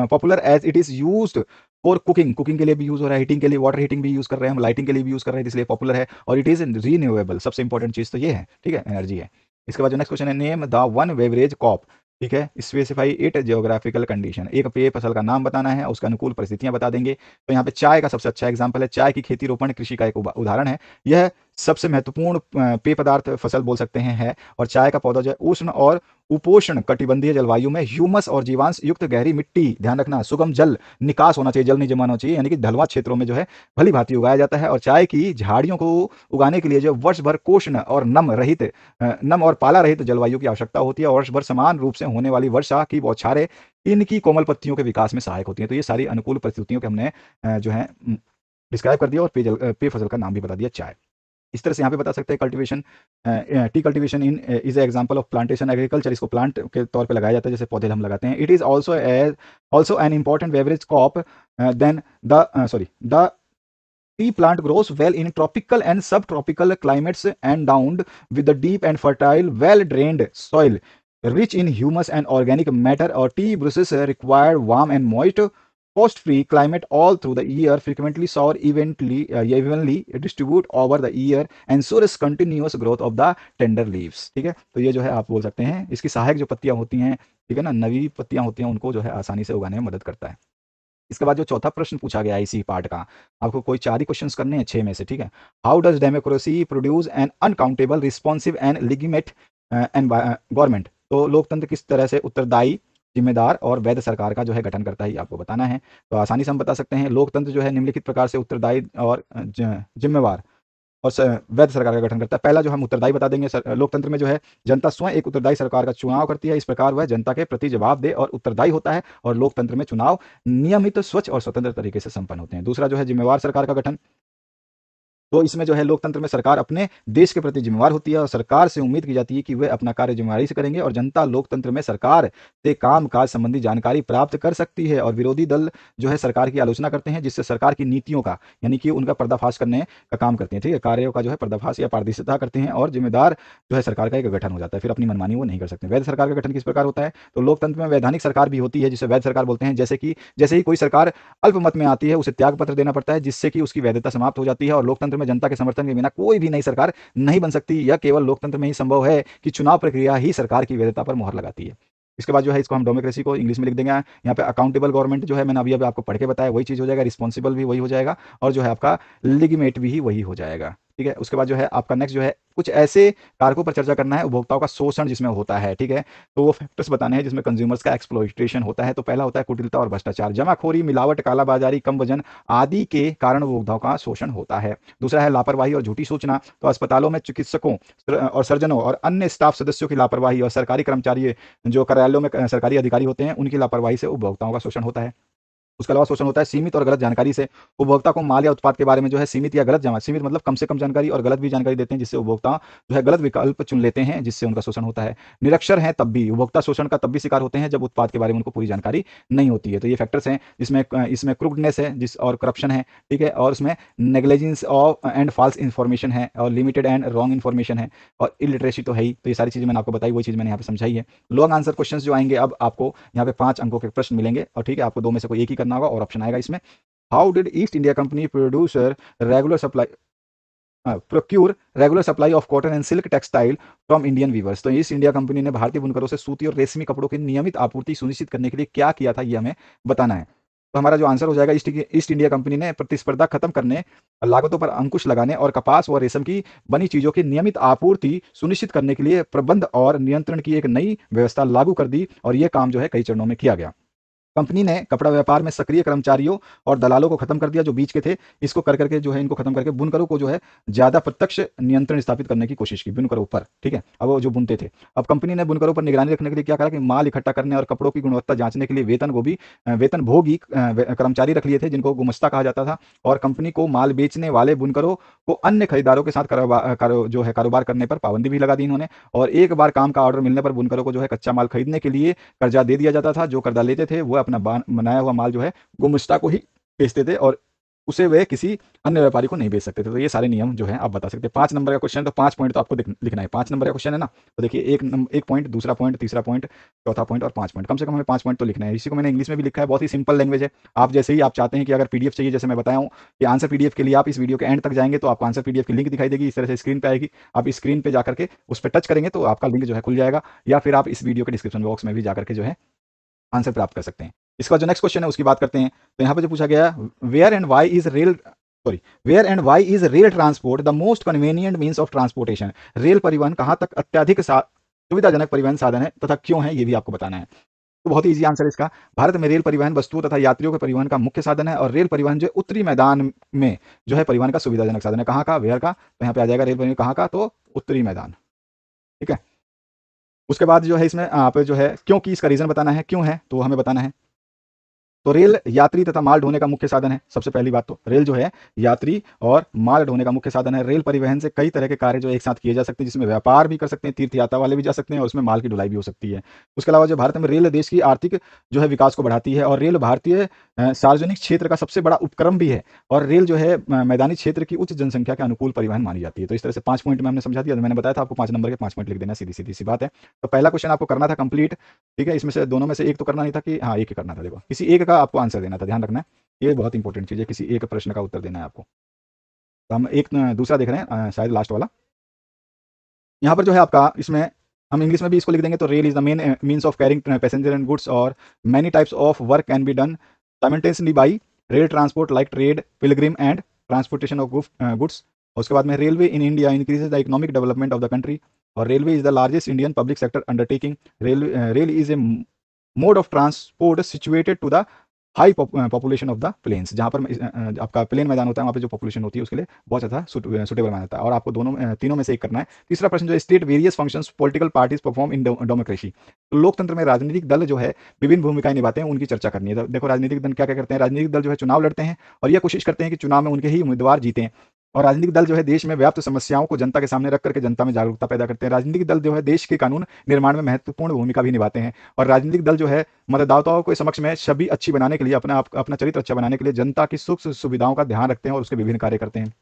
popular as it is use और कुकिंग कुकिंग के लिए भी यूज हो रहा है हीटिंग के लिए वाटर हीटिंग भी यूज कर रहे हैं हम लाइटिंग के लिए भी यूज कर रहे हैं इसलिए पॉपुलर है और इट इज रीन्यूएबल सबसे इंपॉर्टेंट चीज तो ये है ठीक है एनर्जी है इसके बाद जो नेक्स्ट क्वेश्चन है name the one beverage crop ठीक है स्पेसिफाई इट जियोग्राफिकल कंडीशन एक पेय फसल का नाम बताना है उसका अनुकूल परिस्थितियां बता देंगे तो यहाँ पे चाय का सबसे अच्छा एग्जाम्पल है चाय की खेती रोपण कृषि का एक उदाहरण है यह सबसे महत्वपूर्ण पेय पदार्थ फसल बोल सकते हैं है और चाय का पौधा जो है उष्ण और उपोषण कटिबंधीय जलवायु में ह्यूमस और जीवांश युक्त गहरी मिट्टी ध्यान रखना सुगम जल निकास होना चाहिए जल नहीं जमाना होना चाहिए यानी कि ढलवा क्षेत्रों में जो है भली भांति उगाया जाता है और चाय की झाड़ियों को उगाने के लिए जो वर्ष भर कोष्ण और नम रहित नम और पाला रहित जलवायु की आवश्यकता होती है वर्ष भर समान रूप से होने वाली वर्षा की बौछारे इनकी कोमल पत्तियों के विकास में सहायक होती है तो ये सारी अनुकूल परिस्थितियों के हमने जो है डिस्क्राइब कर दिया और पेय फसल का नाम भी बता दिया चाय इस तरह से यहाँ पे बता सकते हैं cultivation tea cultivation in is example of plantation agriculture इसको प्लांट के तौर पे लगाया जाता है जैसे पौधे हम लगाते हैं it is also as also an important beverage crop then the sorry the tea plant grows well in tropical and subtropical climates and endowed with the deep and fertile well drained soil rich in humus and organic matter और tea bushes required warm and moist Cost-free climate all through the year, frequently sour evenly, uh, evenly distribute over the year, ensures continuous growth of the tender leaves. ठीक है तो ये जो है आप बोल सकते हैं इसकी सहायक जो पत्तियां होती हैं ठीक है ना नवी पत्तियां होती हैं उनको जो है आसानी से उगाने में मदद करता है इसके बाद जो चौथा प्रश्न पूछा गया इसी पार्ट का आपको कोई चार ही क्वेश्चन करने हैं छह में से ठीक है how does democracy produce an accountable responsive and legitimate and government तो लोकतंत्र किस तरह से उत्तरदायी जिम्मेदार और वैध सरकार का जो है गठन करता है आपको बताना है तो आसानी से हम बता सकते हैं लोकतंत्र जो है निम्नलिखित प्रकार से उत्तरदायी और जिम्मेवार और वैध सरकार का गठन करता है पहला जो हम उत्तरदायी बता देंगे लोकतंत्र में जो है जनता स्वयं एक उत्तरदायी सरकार का चुनाव करती है इस प्रकार वह जनता के प्रति जवाब दे और उत्तरदायी होता है और लोकतंत्र में चुनाव नियमित स्वच्छ और स्वतंत्र तरीके से संपन्न होते हैं दूसरा जो है जिम्मेवार सरकार का गठन तो इसमें जो है लोकतंत्र में सरकार अपने देश के प्रति जिम्मेवार होती है और सरकार से उम्मीद की जाती है कि वे अपना कार्य जिम्मेवारी से करेंगे और जनता लोकतंत्र में सरकार से काम काज संबंधी जानकारी प्राप्त कर सकती है और विरोधी दल जो है सरकार की आलोचना करते हैं जिससे सरकार की नीतियों का यानी कि उनका पर्दाफाश करने का काम करते हैं ठीक है कार्यों का जो है पर्दाफाश या पारदर्शिता करते हैं और जिम्मेदार जो है सरकार का एक गठन हो जाता है फिर अपनी मनमानी वो नहीं कर सकते वैध सरकार का गठन किस प्रकार होता है तो लोकतंत्र में वैधानिक सरकार भी होती है जिसे वैध सरकार बोलते हैं जैसे कि जैसे ही कोई सरकार अल्पमत में आती है उसे त्यागपत्र देना पड़ता है जिससे कि उसकी वैधता समाप्त हो जाती है और लोकतंत्र में जनता के समर्थन के बिना कोई भी नई सरकार नहीं बन सकती यह केवल लोकतंत्र में ही संभव है कि चुनाव प्रक्रिया ही सरकार की वैधता पर मोहर लगाती है इसके बाद जो है इसको हम डेमोक्रेसी को इंग्लिश में लिख देंगे यहाँ पे अकाउंटेबल गवर्नमेंट जो है मैंने अभी अभी आपको पढ़ के बताया वही चीज़ हो जाएगा रिस्पॉन्सिबल भी वही हो जाएगा और जो है आपका लिगमेट भी वही हो जाएगा ठीक है उसके बाद जो है आपका नेक्स्ट जो है कुछ ऐसे कारकों पर चर्चा करना है उपभोक्ताओं का शोषण जिसमें होता है ठीक है तो वो फैक्टर्स बताने हैं जिसमें कंज्यूमर्स का एक्सप्लोइटेशन होता है तो पहला होता है कुटिलता और भ्रष्टाचार जमाखोरी मिलावट कालाबाजारी कम वजन आदि के कारण उपभोक्ताओं का शोषण होता है दूसरा है लापरवाही और झूठी सूचना तो अस्पतालों में चिकित्सकों और सर्जनों और अन्य स्टाफ सदस्यों की लापरवाही और सरकारी कर्मचारी जो कार्यालयों में सरकारी अधिकारी होते हैं उनकी लापरवाही से उपभोक्ताओं का शोषण होता है उसके अलावा शोषण होता है सीमित और गलत जानकारी से उपभोक्ता को माल या उत्पाद के बारे में जो है सीमित या गलत जाना सीमित मतलब कम से कम जानकारी और गलत भी जानकारी देते हैं जिससे उपभोक्ता जो है गलत विकल्प चुन लेते हैं जिससे उनका शोषण होता है निरक्षर है तब भी उपभोक्ता शोषण का तब भी शिकार होते हैं जब उत्पाद के बारे में उनको पूरी जानकारी नहीं होती है तो ये फैक्टर्स हैं जिसमें इसमें क्रूडनेस है जिस और करप्शन है ठीक है और उसमें negligence of and false information है और लिमिटेड एंड रॉन्ग इन्फॉर्मेशन है और इलिटरेसी तो है ही तो ये सारी चीज़ मैंने आपको बताई वही चीज़ मैंने यहाँ पर समझाई है लॉन्ग आंसर क्वेश्चन जो आएंगे अब आपको यहाँ पे पांच अंकों के प्रश्न मिलेंगे और ठीक है आपको दो में से कोई एक ही करना करना होगा और ऑप्शन आएगा इसमें how did East India Company producer regular supply procure regular supply of cotton and silk textile from Indian weavers तो ईस्ट इंडिया कंपनी ने भारतीय बुनकरों से सूती और रेशमी कपड़ों की नियमित आपूर्ति सुनिश्चित करने के लिए क्या किया था ये हमें बताना है तो हमारा जो आंसर हो जाएगा ईस्ट इंडिया कंपनी ने प्रतिस्पर्धा खत्म करने लागतों पर अंकुश लगाने और कपास और रेशम की बनी चीजों की नियमित आपूर्ति सुनिश्चित करने के लिए प्रबंध और नियंत्रण की एक नई व्यवस्था लागू कर दी और ये काम जो है कई चरणों में किया गया कंपनी ने कपड़ा व्यापार में सक्रिय कर्मचारियों और दलालों को खत्म कर दिया जो बीच के थे इसको कर करके जो है इनको खत्म करके बुनकरों को जो है ज्यादा प्रत्यक्ष नियंत्रण स्थापित करने की कोशिश की बुनकरों पर ठीक है अब वो जो बुनते थे अब कंपनी ने बुनकरों पर निगरानी रखने के लिए क्या करा कि माल इकट्ठा करने और कपड़ों की गुणवत्ता जांचने के लिए वेतन को भी वेतन भोगी कर्मचारी रख लिए थे जिनको गुमस्ता कहा जाता था और कंपनी को माल बेचने वाले बुनकरों को अन्य खरीदारों के साथ जो है कारोबार करने पर पाबंदी भी लगा दी इन्होंने और एक बार काम का ऑर्डर मिलने पर बुनकरों को जो है कच्चा माल खरीदने के लिए कर्जा दे दिया जाता था जो कर्जा लेते थे वह अपना बनाया हुआ माल जो है गुमस्ता को ही बेचते थे और उसे वे किसी अन्य व्यापारी को नहीं बेच सकते थे तो ये सारे नियम जो है आप बता सकते हैं पांच नंबर का क्वेश्चन तो पांच पॉइंट तो आपको लिखना है पांच नंबर का क्वेश्चन है ना तो देखिए एक नंबर एक पॉइंट दूसरा पॉइंट तीसरा पॉइंट चौथा पॉइंट और पांच पॉइंट कम से कम हमें पांच पॉइंट तो लिखना है इसी को मैंने इंग्लिश में भी लिखा है बहुत ही सिंपल लैंग्वेज है आप जैसे ही आप चाहते हैं कि अगर पीडीएफ चाहिए जैसे मैं बताया हूँ कि आंसर पीडीएफ के लिए आप इस वीडियो के एंड तक जाएंगे तो आपको आंसर पीडीएफ की लिंक दिखाई देगी इस तरह से स्क्रीन पर आएगी आप स्क्रीन पर जाकर के उस पर टच करेंगे तो आपका लिंक जो है खुल जाएगा या फिर आप इस वीडियो के डिस्क्रिप्शन बॉक्स में भी जाकर के जो है आंसर प्राप्त कर सकते हैं इसका जो नेक्स्ट क्वेश्चन है उसकी बात करते हैं तो यहाँ पर जो पूछा गया where and why is rail sorry where and why is rail transport the most convenient means of transportation rail परिवहन कहाँ तक अत्याधिक सुविधाजनक परिवहन साधन है तथा क्यों है ये भी आपको बताना है तो बहुत ही ईजी आंसर इसका भारत में रेल परिवहन वस्तुओं तथा यात्रियों के परिवहन का मुख्य साधन है और रेल परिवहन जो उत्तरी मैदान में जो है परिवहन का सुविधाजनक साधन है कहाँ का वेयर का तो यहाँ पे आ जाएगा रेल परिवहन कहाँ का तो उत्तरी मैदान ठीक है उसके बाद जो है इसमें आप जो है क्योंकि इसका रीज़न बताना है क्यों है तो हमें बताना है तो रेल यात्री तथा माल ढोने का मुख्य साधन है सबसे पहली बात तो रेल जो है यात्री और माल ढोने का मुख्य साधन है रेल परिवहन से कई तरह के कार्य जो एक साथ किए जा सकते हैं जिसमें व्यापार भी कर सकते हैं तीर्थ यात्रा वाले भी जा सकते हैं और उसमें माल की ढुलाई भी हो सकती है उसके अलावा जो भारत में रेल देश की आर्थिक जो है विकास को बढ़ाती है और रेल भारतीय सार्वजनिक क्षेत्र का सबसे बड़ा उपक्रम भी है और रेल जो है मैदानी क्षेत्र की उच्च जनसंख्या के अनुकूल परिवहन मानी जाती है तो इस तरह से पांच पॉइंट में हमने समझा दिया तो मैंने बताया था आपको पांच नंबर के पांच पॉइंट लिख देना सीधी सीधी सी बात है तो पहला क्वेश्चन आपको करना था कंप्लीट ठीक है इसमें से दोनों में से एक तो करना नहीं था कि हाँ एक ही करना था देखो किसी एक का आपको आंसर देना था ध्यान रखना ये बहुत इंपॉर्टेंट चीज़ है किसी एक प्रश्न का उत्तर देना है आपको तो हम एक दूसरा देख रहे हैं शायद लास्ट वाला यहाँ पर जो है आपका इसमें हम इंग्लिश में भी इसको लिख देंगे तो rail is the main means of carrying passenger and goods और many types of work can be done simultaneously by rail transport like trade pilgrim and transportation of goods उसके बाद में railway in India increase the economic development of the country और railway is the largest Indian public sector undertaking rail rail is a mode of transport situated to the high population of the planes जहाँ पर uh, uh, आपका प्लेन मैदान होता है वहाँ पे जो पॉपुलेशन होती है उसके लिए बहुत ज़्यादा सुटेबल uh, माना जाता है और आपको दोनों तीनों में से एक करना है तीसरा प्रश्न जो है state various functions political parties perform in democracy तो लोकतंत्र में राजनीतिक दल जो है विभिन्न भूमिकाएं निभाते हैं उनकी चर्चा करनी है तो देखो राजनीतिक दल क्या क्या करते हैं राजनीतिक दल जो है चुनाव लड़ते हैं और यह कोशिश करते हैं कि चुनाव में उनके ही उम्मीदवार जीते हैं और राजनीतिक दल जो है देश में व्याप्त समस्याओं को जनता के सामने रख करके जनता में जागरूकता पैदा करते हैं राजनीतिक दल जो है देश के कानून निर्माण में महत्वपूर्ण भूमिका भी निभाते हैं और राजनीतिक दल जो है मतदाताओं के समक्ष में छवि अच्छी बनाने के लिए अपना अपना चरित्र अच्छा बनाने के लिए जनता की सुख सुविधाओं का ध्यान रखते हैं और उसके विभिन्न कार्य करते हैं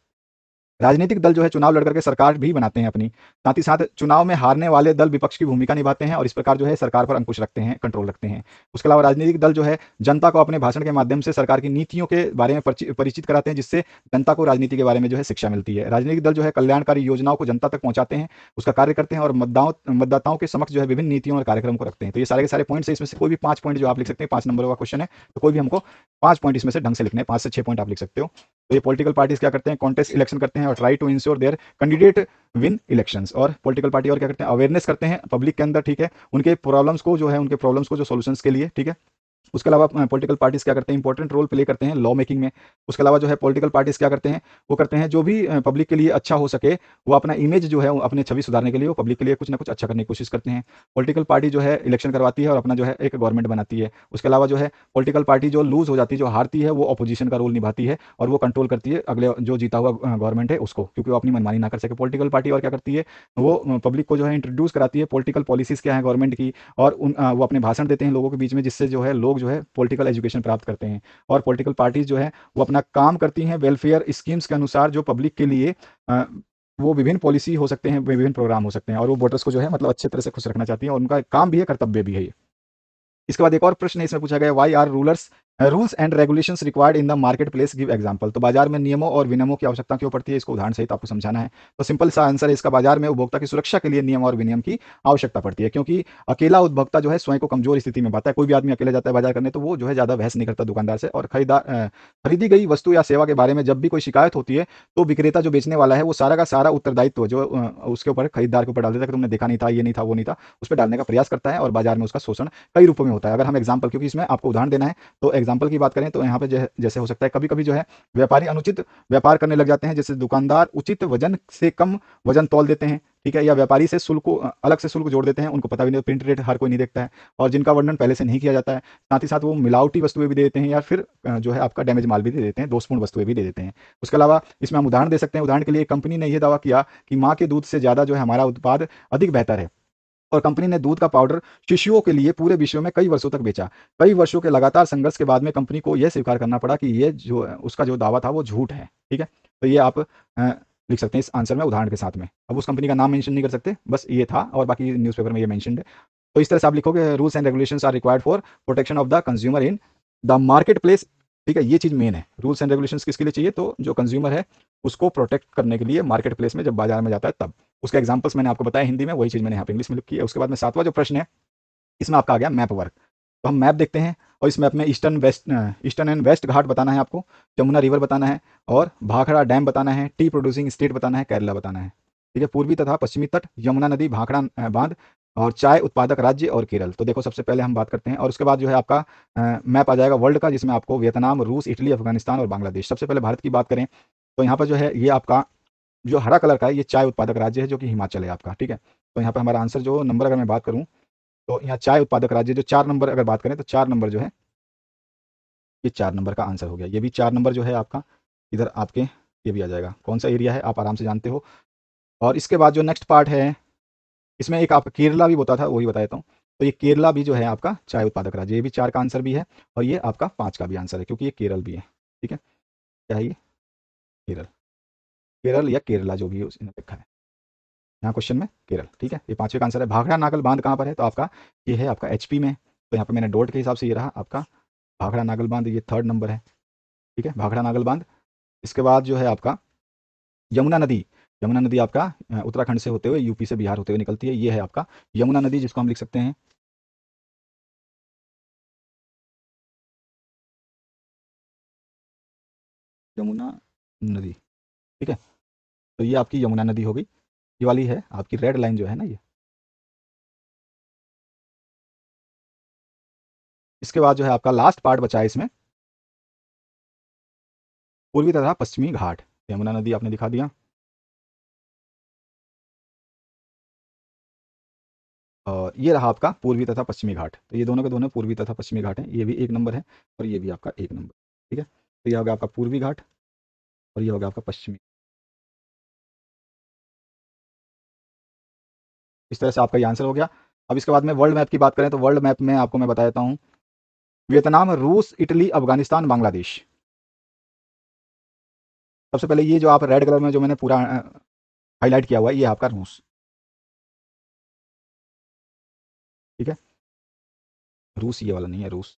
राजनीतिक दल जो है चुनाव लड़कर के सरकार भी बनाते हैं अपनी साथ ही साथ चुनाव में हारने वाले दल विपक्ष की भूमिका निभाते हैं और इस प्रकार जो है सरकार पर अंकुश रखते हैं कंट्रोल रखते हैं उसके अलावा राजनीतिक दल जो है जनता को अपने भाषण के माध्यम से सरकार की नीतियों के बारे में परिचित कराते हैं जिससे जनता को राजनीति के बारे में जो है शिक्षा मिलती है राजनीतिक दल जो है कल्याणकारी योजनाओं को जनता तक पहुंचाते हैं उसका कार्य करते हैं और मतदाताओं के समक्ष जो है विभिन्न नीतियों और कार्यक्रम को रखते हैं तो ये सारे के सारे पॉइंट्स है इसमें से कोई भी पांच पॉइंट जो आप लिख सकते हैं पांच नंबर का क्वेश्चन है तो कोई भी हमको पांच पॉइंट इसमें से ढंग से लिखने पांच से छह पॉइंट आप लिख सकते हो तो ये पॉलिटिकल पार्टीज क्या करते हैं कॉन्टेस्ट इलेक्शन करते हैं और try to ensure their candidate win election और पॉलिटिकल पार्टी और क्या करते हैं अवेयरनेस करते हैं पब्लिक के अंदर ठीक है उनके प्रॉब्लम्स को जो है उनके प्रॉब्लम्स को जो सोल्यूशन के लिए ठीक है उसके अलावा पॉलिटिकल पार्टीज क्या करते हैं इंपॉर्टेंट रोल प्ले करते हैं लॉ मेकिंग में उसके अलावा जो है पॉलिटिकल पार्टीज क्या करते हैं वो करते हैं जो भी पब्लिक के लिए अच्छा हो सके वो अपना इमेज जो है अपने छवि सुधारने के लिए वो पब्लिक के लिए कुछ ना कुछ अच्छा करने की कोशिश करते हैं पॉलिटिकल पार्टी जो है इलेक्शन करवाती है और अपना जो है एक गवर्नमेंट बनाती है उसके अलावा जो है पोलिटिकल पार्टी जो लूज हो जाती है जो हारती है वो अपोजिशन का रोल निभाती है और वो कंट्रोल करती है अगले जो जीता हुआ गवर्नमेंट है उसको क्योंकि वो अपनी मनमानी ना कर सके पोलिटिकल पार्टी और क्या करती है वो पब्लिक को जो है इंट्रोड्यूस कराती है पोलिटिकल पॉलिसीज़ क्या है गवर्नमेंट की और उन वो अपने भाषण देते हैं लोगों के बीच में जिससे जो है लोग जो है पॉलिटिकल एजुकेशन प्राप्त करते हैं और पॉलिटिकल पार्टीज जो है वो अपना काम करती हैं वेलफेयर स्कीम्स के अनुसार जो पब्लिक के लिए वो विभिन्न पॉलिसी हो सकते हैं विभिन्न प्रोग्राम हो सकते हैं और वो वोटर्स को जो है मतलब अच्छे तरह से खुश रखना चाहती है और उनका काम भी है कर्तव्य भी है ये इसके बाद एक और प्रश्न इसमें पूछा गया why are rulers rules and regulation required in the market place give example तो बाजार में नियमों और विनियमों की आवश्यकता क्यों पड़ती है इसको उदाहरण सहित आपको समझाना है तो सिंपल सा आंसर है इसका बाजार में उपभोक्ता की सुरक्षा के लिए नियम और विनियम की आवश्यकता पड़ती है क्योंकि अकेला उपभोक्ता जो है स्वयं को कमजोर स्थिति में पाता है कोई भी आदमी अकेले जाता है बाजार करने तो वो जो है ज्यादा बहस नहीं करता दुकानदार से और खरीदा खरीदी गई वस्तु या सेवा के बारे में जब भी कोई शिकायत होती है तो विक्रेता जो बेचने वाला है वो सारा का सारा उत्तरदायित्व जो उसके ऊपर खरीदार के ऊपर डाल देता है कि तुमने देखा नहीं था ये नहीं था वो नहीं था उस पर डालने का प्रयास करता है और बाजार में उसका शोषण कई रूपों में होता है अगर हम एग्जाम्पल क्योंकि इसमें आपको उदाहरण देना है तो एग्जाम एग्जाम्पल की बात करें तो यहाँ पे जैसे हो सकता है कभी कभी जो है व्यापारी अनुचित व्यापार करने लग जाते हैं जैसे दुकानदार उचित वजन से कम वजन तोल देते हैं ठीक है या व्यापारी से शुल्क को अलग से शुल्क जोड़ देते हैं उनको पता भी नहीं प्रिंट रेट हर कोई नहीं देखता है और जिनका वर्णन पहले से नहीं किया जाता है साथ ही साथ वो मिलावटी वस्तुएं भी दे देते हैं या फिर जो है आपका डैमेज माल भी दे देते हैं दोषपूर्ण वस्तुएं भी दे देते हैं उसके अलावा इसमें हम उदाहरण दे सकते हैं उदाहरण के लिए कंपनी ने यह दावा किया कि माँ के दूध से ज़्यादा जो है हमारा उत्पाद अधिक बेहतर है और कंपनी ने दूध का पाउडर शिशुओं के लिए पूरे विश्व में कई वर्षों तक बेचा कई वर्षों के लगातार संघर्ष के बाद में कंपनी को यह स्वीकार करना पड़ा कि ये जो उसका जो दावा था वो झूठ है ठीक है तो ये आप लिख सकते हैं इस आंसर में उदाहरण के साथ में अब उस कंपनी का नाम मेंशन नहीं कर सकते बस ये था और बाकी न्यूज़पेपर में ये मेंशन है तो इस तरह से आप लिखोगे rules and regulation are required for protection of the consumer in the market place ठीक है ये चीज़ मेन है रूल्स एंड रेगुलेशन किसके लिए चाहिए तो जो कंज्यूमर है उसको प्रोटेक्ट करने के लिए मार्केट प्लेस में जब बाजार में जाता है तब उसके एग्जाम्पल्स मैंने आपको बताया हिंदी में वही चीज़ मैंने यहाँ पे इंग्लिश में लिखी है उसके बाद में सातवा जो प्रश्न है इसमें आपका आ गया मैप वर्क तो हम मैप देखते हैं और इस मैप में Eastern West Eastern and West Ghat बताना है आपको जमुना रिवर बताना है और भाखड़ा डैम बताना है टी प्रोड्यूसिंग स्टेट बताना है केरला बताना है ठीक है पूर्वी तथा पश्चिमी तट यमुना नदी भाखड़ा बांध और चाय उत्पादक राज्य और केरल तो देखो सबसे पहले हम बात करते हैं और उसके बाद जो है आपका मैप आ जाएगा वर्ल्ड का जिसमें आपको वियतनाम रूस इटली अफगानिस्तान और बांग्लादेश सबसे पहले भारत की बात करें तो यहाँ पर जो है ये आपका जो हरा कलर का है ये चाय उत्पादक राज्य है जो कि हिमाचल है आपका ठीक है तो यहाँ पर हमारा आंसर जो नंबर अगर मैं बात करूँ तो यहाँ चाय उत्पादक राज्य जो चार नंबर अगर बात करें तो चार नंबर जो है ये चार नंबर का आंसर हो गया ये भी चार नंबर जो है आपका इधर आपके ये भी आ जाएगा कौन सा एरिया है आप आराम से जानते हो और इसके बाद जो नेक्स्ट पार्ट है इसमें एक आप केरला भी होता था वही बता देता हूँ तो ये केरला भी जो है आपका चाय उत्पादक राज्य ये भी चार का आंसर भी है और ये आपका पाँच का भी आंसर है क्योंकि ये केरल भी है ठीक है क्या है ये केरल केरल या केरला जो भी उसने लिखा है यहाँ क्वेश्चन में केरल ठीक है ये पाँचवें का आंसर है भाखड़ा नागल बांध कहाँ पर है तो आपका ये है आपका एच में तो यहाँ पर मैंने डोट के हिसाब से ये रहा आपका भाखड़ा नागल बांध ये थर्ड नंबर है ठीक है भाखड़ा नागल बांध इसके बाद जो है आपका यमुना नदी यमुना नदी आपका उत्तराखंड से होते हुए यूपी से बिहार होते हुए निकलती है ये है आपका यमुना नदी जिसको हम लिख सकते हैं यमुना नदी ठीक है तो ये आपकी यमुना नदी हो गई ये वाली है आपकी रेड लाइन जो है ना ये इसके बाद जो है आपका लास्ट पार्ट बचा है इसमें पूर्वी तथा पश्चिमी घाट यमुना नदी आपने दिखा दिया ये रहा आपका पूर्वी तथा पश्चिमी घाट तो ये दोनों के दोनों पूर्वी तथा पश्चिमी घाट हैं ये भी एक नंबर है और ये भी आपका एक नंबर ठीक है तो ये गया आपका पूर्वी घाट और ये गया आपका पश्चिमी इस तरह से आपका ये आंसर हो गया अब इसके बाद में वर्ल्ड मैप की बात करें तो वर्ल्ड मैप में आपको मैं बता देता हूँ वियतनाम रूस इटली अफगानिस्तान बांग्लादेश सबसे पहले ये जो आप रेड कलर में जो मैंने पूरा हाईलाइट किया हुआ है ये आपका रूस ठीक है रूस ये वाला नहीं है रूस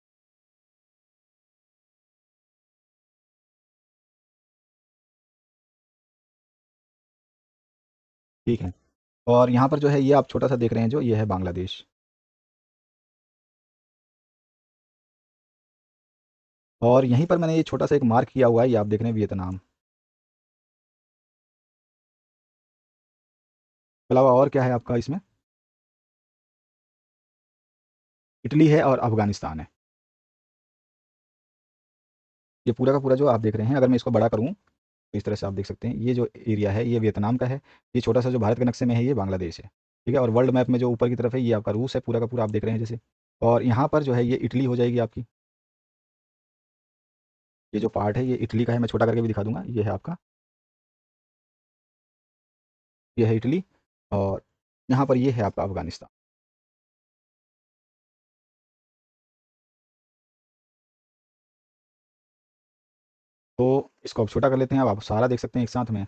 ठीक है और यहां पर जो है ये आप छोटा सा देख रहे हैं जो ये है बांग्लादेश और यहीं पर मैंने ये छोटा सा एक मार्क किया हुआ है ये आप देख रहे हैं वियतनाम अलावा और क्या है आपका इसमें इटली है और अफगानिस्तान है ये पूरा का पूरा जो आप देख रहे हैं अगर मैं इसको बड़ा करूँ तो इस तरह से आप देख सकते हैं ये जो एरिया है ये वियतनाम का है ये छोटा सा जो भारत के नक्शे में है ये बांग्लादेश है ठीक है और वर्ल्ड मैप में जो ऊपर की तरफ है ये आपका रूस है पूरा का पूरा आप देख रहे हैं जैसे और यहाँ पर जो है ये इटली हो जाएगी आपकी ये जो पार्ट है ये इटली का है मैं छोटा करके भी दिखा दूंगा ये है आपका ये है इटली और यहाँ पर ये है आपका अफगानिस्तान तो इसको आप छोटा कर लेते हैं अब आप सारा देख सकते हैं एक साथ में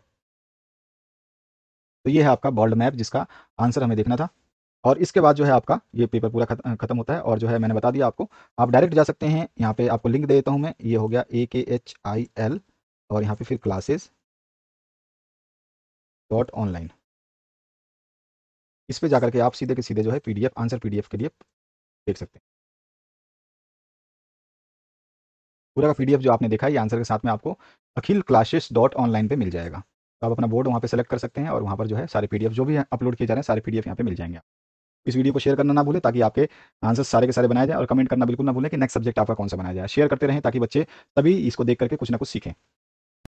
तो ये है आपका वर्ल्ड मैप जिसका आंसर हमें देखना था और इसके बाद जो है आपका ये पेपर पूरा खत्म होता है और जो है मैंने बता दिया आपको आप डायरेक्ट जा सकते हैं यहाँ पे आपको लिंक दे देता हूँ मैं ये हो गया ए के एच आई एल और यहाँ पे फिर क्लासेस डॉट ऑनलाइन इस पर जाकर के आप सीधे के सीधे जो है पीडीएफ आंसर पीडीएफ के लिए देख सकते हैं पूरा का पीडीएफ जो आपने देखा है ये आंसर के साथ में आपको अखिल क्लासेस डॉट ऑनलाइन पर मिल जाएगा तो आप अपना बोर्ड वहाँ पे सेलेक्ट कर सकते हैं और वहाँ पर जो है सारे पीडीएफ जो भी अपलोड किए जा रहे हैं सारे पीडीएफ यहाँ पे मिल जाएंगे इस वीडियो को शेयर करना ना भूलें ताकि आपके आंसर सारे के सारे बनाए जाए और कमेंट करना बिल्कुल ना भूलें कि नेक्स्ट सब्जेक्ट आपका कौन सा बनाया जाए शेयर करते रहें ताकि बच्चे तभी इसको देख करके कुछ ना कुछ सीखें